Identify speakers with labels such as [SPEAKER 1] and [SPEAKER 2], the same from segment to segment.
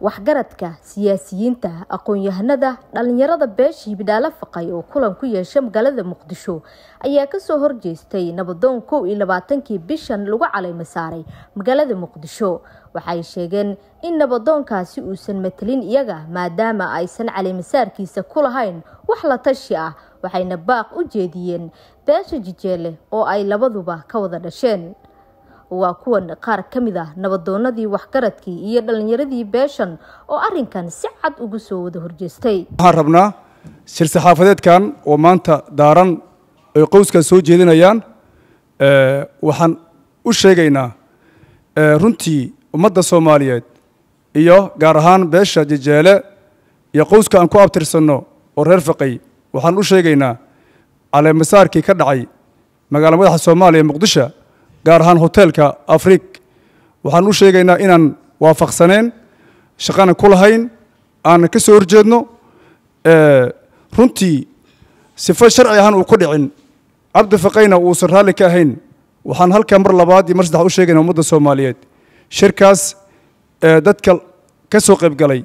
[SPEAKER 1] waxgaradka siyaasiyiinta aqoon-yahanada dhallinyarada beesha hibidhaale faqay oo kulan ku yeesha magaalada muqdisho ayaa kasoo horjeestay nabadoon kow iyo labaatankii bishan lagu caleyma magaalada muqdisho waxay sheegeen in nabadoonkaasi uusan matelin iyaga maadaama aysan caleymasaarkiisa ku lahayn wax la tashi ah waxayna baaq u jeediyeen beesha jijeele oo ay labaduba ka wada dhasheen waa kuwan qaar ka mid ah nabadoonnadii waxgaradkii iyo dhallinyaradii beeshan oo arrinkan si cad ugu soo wada horjeestay
[SPEAKER 2] waxaan rabnaa shir-saxaafadeedkan oo maanta daaran ay qowskan soo jeedinayaan eh, waxaan u sheegaynaa eh, runtii ummadda soomaaliyeed iyo gaar ahaan beesha jejeele iyo qowska aan ku abtirsanno oo reer faqay waxaan u sheegaynaa caleemasaarkii ka dhacay magaala madaxa soomaaliya muqdisho gaar ahaan hoteelka afriik waxaan u sheegaynaa inaan waafaqsaneen shaqana ku lahayn aanan ka soo horjeedno runtii sifa sharci ahaan uu ku dhicin cabdi uusan raalli ka ahayn waxaan halkaa mar labaad iyo mar saddex u sheegayna ummadda soomaaliyeed shirkaas ee dadka ka soo qaybgalay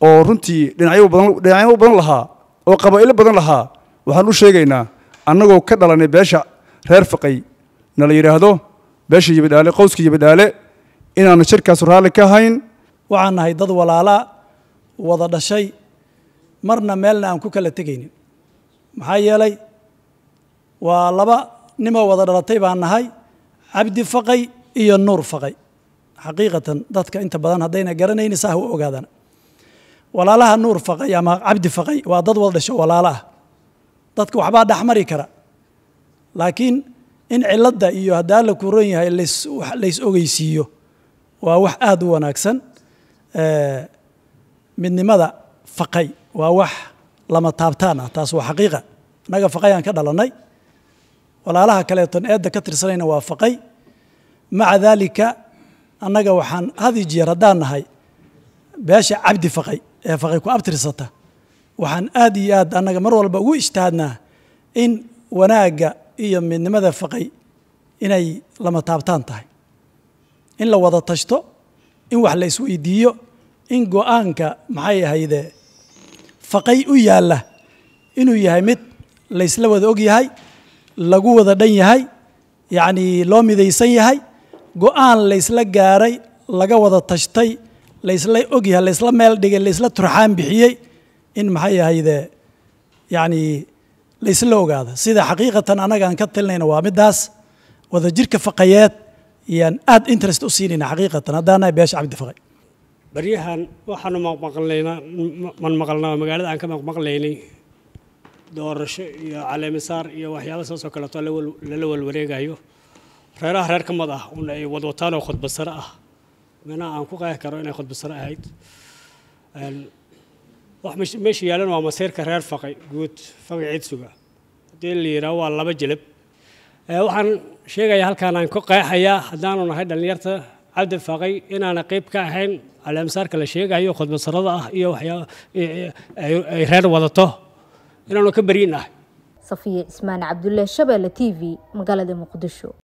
[SPEAKER 2] oo runtii dhinacyo badan lahaa oo qabaa'ilo badan lahaa waxaan u sheegaynaa annagoo ka dhalanay beesha reer faqay nala la yidhaahdo beesha yibidhaale qowska yibidhaale inaannu shirkaasu raalli ka hayn waxaan nahay dad
[SPEAKER 3] walaala wada dhashay marna meelna aan ku kala tegaynin maxaa yeelay waa laba nimoo wada dhalatay baan nahay cabdi faqay iyo nuur faqay xaqiiqatan dadka inta badan haddayna garanayni saa u ogaadana walaalaha nuur faqay ama cabdi faqay waa dad wada dhasho walaala ah dadka waxbaa dhexmari kara laakiin in cilada iyo haddaa la kuran yahay lays ogeysiiyo waa wax aad u wanaagsan eh, midnimada faqay waa wax lama taabtaan ah taas waa xaqiiqa annaga faqayaan ka dhalannay walaalaha kaleeton eedda ka tirsanayna waa faqay maca daalika annaga waxaan hadi jeer haddaan nahay beesha cabdi faqay ee faqay ku abtirsata waxaan aad iyo aad annaga mar walba ugu ijtihaadnaa in wanaagga iyo midnimada faqay inay lama taabtaan tahay in la wada tashto in wax la isweydiiyo in go'aanka maxay ahayde faqay u yaalla inuu yahay mid laysla wada og yahay lagu wada dhan yahay yacnii loo midaysan yahay go'aan laysla gaaray laga wada tashtay laysla og yahay laysla meel dhigay laysla turxaan bixiyey in maxay ahayde yacnii laysla ogaado sida xaqiiqatan anagaan ka talinayna waa midaas wadajirka faqayeed yaan aada interest u siinayna xaqiiqatan haddaanahay beesha cabdi
[SPEAKER 4] baryahan waxaanu maqmaqalnaynaa man maqalnaa magaalada aan ka maqmaqlaynay doorasho iyo caleemisaar iyo waxyaaba saasoo kaleeto lala walwareegayo reeraha reer ka mid ah un ay wadwataan oo khudbasare ah meelaha aan ku qaahi karo inay khudbasare ahayd meesha yaalan waa maseyrka reer faqay guud faqi cidsuga haddii la yidhaaho waa laba jelab waxaan sheegayaa halkaan aan ku qeexayaa haddaanu nahay dhallinyarta cabdi faqay inaana qeyb ka ahayn caleemsaarka la sheegayo khudbasarada ah iyo waxyaaba ay reer wadato inaanu ka baryin
[SPEAKER 1] ahay safiye ismaan cabdulle shabeelle t v magaalada muqdisho